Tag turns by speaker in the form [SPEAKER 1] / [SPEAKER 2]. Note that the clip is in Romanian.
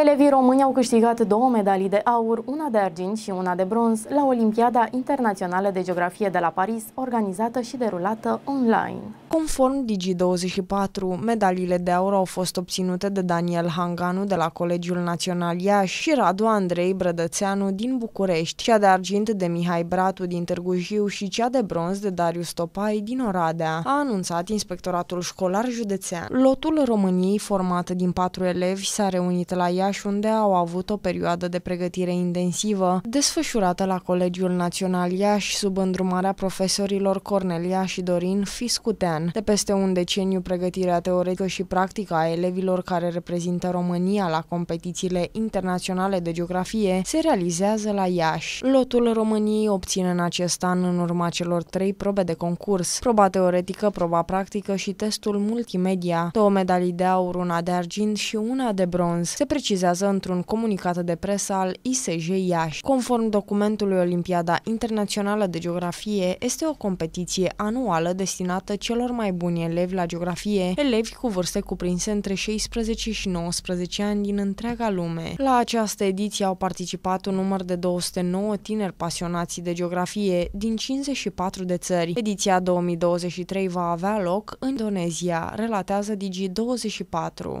[SPEAKER 1] Elevii români au câștigat două medalii de aur, una de argint și una de bronz, la Olimpiada Internațională de Geografie de la Paris, organizată și derulată online.
[SPEAKER 2] Conform Digi24, medaliile de aur au fost obținute de Daniel Hanganu de la Colegiul Național Iași și Radu Andrei Brădățeanu din București, cea de argint de Mihai Bratu din Târgu Jiu și cea de bronz de Darius Topai din Oradea, a anunțat Inspectoratul Școlar Județean. Lotul României, format din patru elevi, s-a reunit la Iași Iași, unde au avut o perioadă de pregătire intensivă, desfășurată la Colegiul Național Iași, sub îndrumarea profesorilor Cornelia și Dorin Fiscutean. De peste un deceniu, pregătirea teoretică și practică a elevilor care reprezintă România la competițiile internaționale de geografie se realizează la Iași. Lotul României obține în acest an, în urma celor trei probe de concurs, proba teoretică, proba practică și testul multimedia, două medalii de aur, una de argint și una de bronz. Se precizează precizează într-un comunicat de presă al ISJ Iași. Conform documentului Olimpiada Internațională de Geografie, este o competiție anuală destinată celor mai buni elevi la geografie, elevi cu vârste cuprinse între 16 și 19 ani din întreaga lume. La această ediție au participat un număr de 209 tineri pasionați de geografie din 54 de țări. Ediția 2023 va avea loc în Indonezia, relatează Digi24.